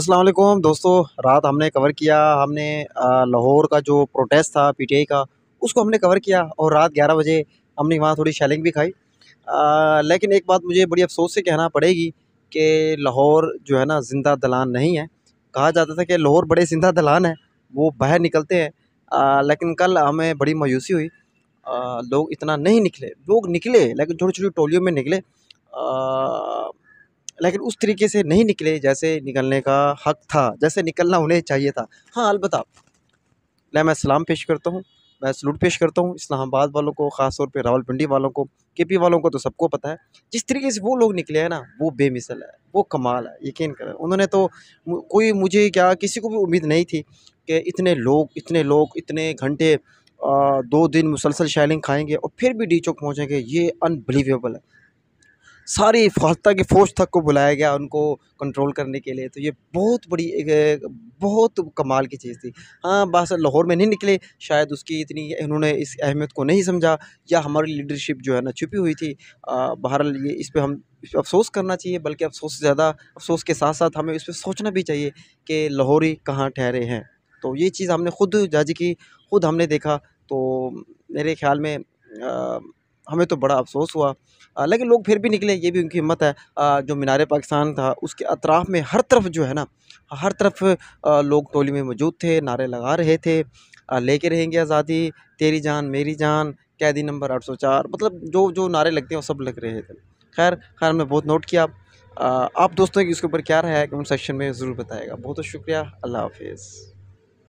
السلام علیکم دوستو رات ہم نے کور کیا ہم نے لاہور کا جو پروٹیسٹ تھا پی ٹی آئی کا اس کو ہم نے کور کیا اور رات گیارہ بجے ہم نے وہاں تھوڑی شیلنگ بھی کھائی لیکن ایک بات مجھے بڑی افسوس سے کہنا پڑے گی کہ لاہور جو ہے نا زندہ دلان نہیں ہے کہا جاتا تھا کہ لاہور بڑے زندہ دلان ہیں وہ باہر نکلتے ہیں لیکن کل ہمیں بڑی مایوسی ہوئی لوگ اتنا نہیں نکلے لوگ نکلے لیکن چھوٹی چھوٹی ٹولیوں میں نکلے لیکن اس طریقے سے نہیں نکلے جیسے نکلنے کا حق تھا جیسے نکلنا انہیں چاہیے تھا ہاں البتہ میں میں سلام پیش کرتا ہوں میں سلوٹ پیش کرتا ہوں اسلام آباد والوں کو خاص طور پہ راول پنڈی والوں کو کے پی والوں کو تو سب کو پتہ ہے جس طریقے سے وہ لوگ نکلے ہیں نا وہ بے مثل ہے وہ کمال ہے یقین کریں انہوں نے تو کوئی مجھے کیا کسی کو بھی امید نہیں تھی کہ اتنے لوگ اتنے لوگ اتنے گھنٹے دو دن مسلسل شائلنگ کھائیں گے اور پھر بھی ڈی چوک پہنچیں گے یہ انبلیویبل ہے ساری فوادہ کی فوج تک کو بلایا گیا ان کو کنٹرول کرنے کے لیے تو یہ بہت بڑی ایک بہت کمال کی چیز تھی ہاں بعض لاہور میں نہیں نکلے شاید اس کی اتنی انہوں نے اس اہمیت کو نہیں سمجھا یا ہماری لیڈرشپ جو ہے نا چھپی ہوئی تھی بہرحال یہ اس پہ ہم اس پہ افسوس کرنا چاہیے بلکہ افسوس سے زیادہ افسوس کے ساتھ ساتھ ہمیں اس پہ سوچنا بھی چاہیے کہ لاہوری کہاں ٹھہرے ہیں تو یہ چیز ہم نے خود جاجی کی خود ہم نے دیکھا تو میرے خیال میں ہمیں تو بڑا افسوس ہوا لیکن لوگ پھر بھی نکلے یہ بھی ان کی ہمت ہے جو مینار پاکستان تھا اس کے اطراف میں ہر طرف جو ہے نا ہر طرف لوگ ٹولی میں موجود تھے نعرے لگا رہے تھے لے کے رہیں گے آزادی تیری جان میری جان قیدی نمبر آٹھ سو چار مطلب جو جو نعرے لگتے ہیں وہ سب لگ رہے تھے خیر خیر ہم نے بہت نوٹ کیا آپ دوستوں کی اس کے اوپر کیا رہا ہے کمنٹ سیکشن میں ضرور بتائے گا بہت شکریہ اللہ حافظ